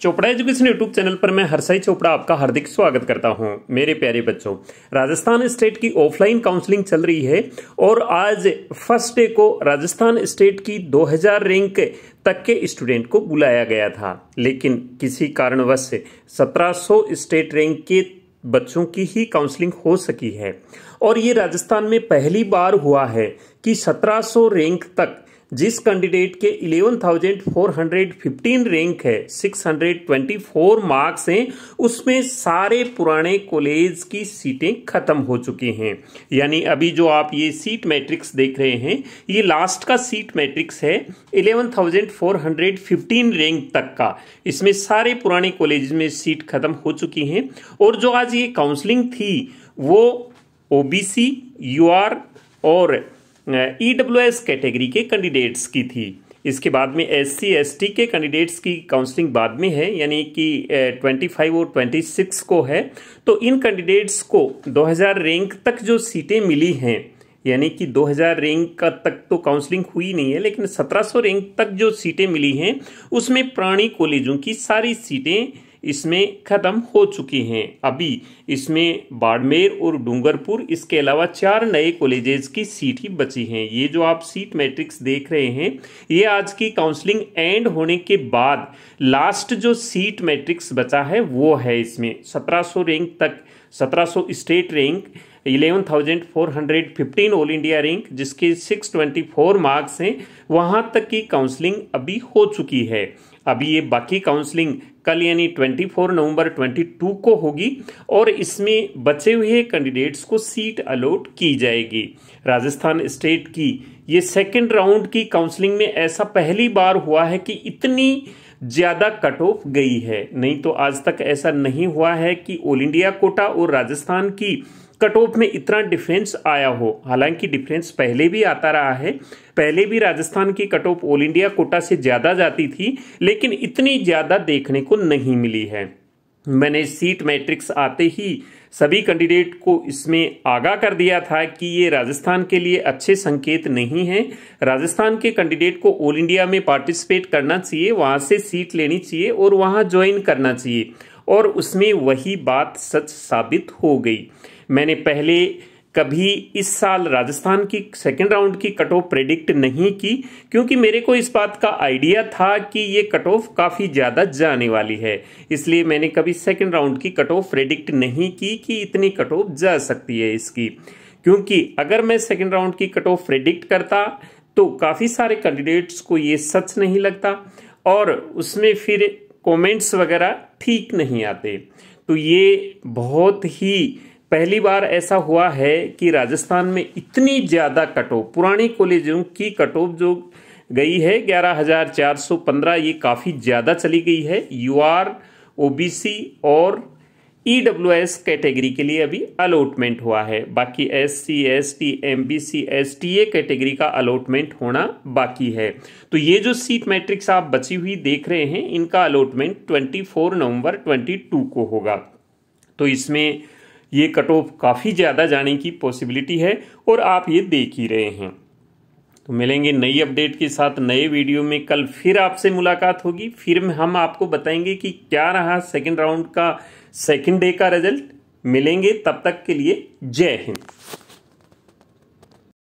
Chopra education YouTube channel पर मैं हरसाई चोपड़ा आपका हार्दिक स्वागत करता हूं मेरे प्यारे बच्चों राजस्थान स्टेट की ऑफलाइन काउंसलिंग चल रही है और आज फर्स्ट डे को राजस्थान स्टेट की 2000 रैंक तक के स्टूडेंट को बुलाया गया था लेकिन किसी कारणवश 1700 स्टेट रैंक के बच्चों की ही काउंसलिंग हो सकी है और ये राजस्थान में पहली बार हुआ है कि सत्रह रैंक तक जिस कैंडिडेट के 11,415 रैंक है 624 मार्क्स हैं उसमें सारे पुराने कॉलेज की सीटें खत्म हो चुकी हैं यानी अभी जो आप ये सीट मैट्रिक्स देख रहे हैं ये लास्ट का सीट मैट्रिक्स है 11,415 रैंक तक का इसमें सारे पुराने कॉलेज में सीट खत्म हो चुकी हैं और जो आज ये काउंसलिंग थी वो ओबीसी यूआर और ई डब्ल्यू एस कैटेगरी के कैंडिडेट्स की थी इसके बाद में एस सी एस टी के कैंडिडेट्स की काउंसलिंग बाद में है यानी कि 25 और 26 को है तो इन कैंडिडेट्स को 2000 रैंक तक जो सीटें मिली हैं यानी कि 2000 रैंक का तक तो काउंसलिंग हुई नहीं है लेकिन 1700 रैंक तक जो सीटें मिली हैं उसमें प्राणी कॉलेजों की सारी सीटें इसमें ख़त्म हो चुकी हैं अभी इसमें बाड़मेर और डूंगरपुर इसके अलावा चार नए कॉलेजेस की सीट ही बची हैं ये जो आप सीट मैट्रिक्स देख रहे हैं ये आज की काउंसलिंग एंड होने के बाद लास्ट जो सीट मैट्रिक्स बचा है वो है इसमें 1700 रैंक तक 1700 state rank eleven thousand four hundred fifteen all India rank जिसके सिक्स ट्वेंटी फोर मार्क्स हैं वहाँ तक की काउंसलिंग अभी हो चुकी है अभी ये बाकी काउंसलिंग कल यानी 24 नवंबर 22 को होगी और इसमें बचे हुए कैंडिडेट्स को सीट अलॉट की जाएगी राजस्थान स्टेट की ये सेकंड राउंड की काउंसलिंग में ऐसा पहली बार हुआ है कि इतनी ज़्यादा कट ऑफ गई है नहीं तो आज तक ऐसा नहीं हुआ है कि ऑल इंडिया कोटा और राजस्थान की कट ऑफ में इतना डिफरेंस आया हो हालांकि डिफरेंस पहले भी आता रहा है पहले भी राजस्थान की cut off all India quota से ज़्यादा जाती थी लेकिन इतनी ज़्यादा देखने को नहीं मिली है मैंने सीट मैट्रिक्स आते ही सभी कैंडिडेट को इसमें आगाह कर दिया था कि ये राजस्थान के लिए अच्छे संकेत नहीं है राजस्थान के कैंडिडेट को ऑल इंडिया में पार्टिसिपेट करना चाहिए वहाँ से सीट लेनी चाहिए और वहाँ ज्वाइन करना चाहिए और उसमें वही बात सच साबित हो गई मैंने पहले कभी इस साल राजस्थान की सेकेंड राउंड की कट ऑफ प्रेडिक्ट नहीं की क्योंकि मेरे को इस बात का आइडिया था कि ये कट ऑफ काफ़ी ज़्यादा जाने वाली है इसलिए मैंने कभी सेकेंड राउंड की कट ऑफ प्रेडिक्ट नहीं की कि इतनी कट ऑफ जा सकती है इसकी क्योंकि अगर मैं सेकेंड राउंड की कट ऑफ प्रेडिक्ट करता तो काफ़ी सारे कैंडिडेट्स को ये सच नहीं लगता और उसमें फिर कमेंट्स वगैरह ठीक नहीं आते तो ये बहुत ही पहली बार ऐसा हुआ है कि राजस्थान में इतनी ज़्यादा ऑफ पुरानी कॉलेजों की ऑफ जो गई है ग्यारह हज़ार चार सौ पंद्रह ये काफ़ी ज़्यादा चली गई है U R O B C और ई डब्ल्यू एस कैटेगरी के लिए अभी अलॉटमेंट हुआ है बाकी S C S T M B C S T A category का अलॉटमेंट होना बाकी है तो ये जो सीट मैट्रिक्स आप बची हुई देख रहे हैं इनका अलॉटमेंट 24 नवंबर 22 को होगा तो इसमें ये कट ऑफ काफ़ी ज़्यादा जाने की पॉसिबिलिटी है और आप ये देख ही रहे हैं तो मिलेंगे नई अपडेट के साथ नए वीडियो में कल फिर आपसे मुलाकात होगी फिर हम आपको बताएंगे कि क्या रहा सेकेंड राउंड का सेकेंड डे का रिजल्ट मिलेंगे तब तक के लिए जय हिंद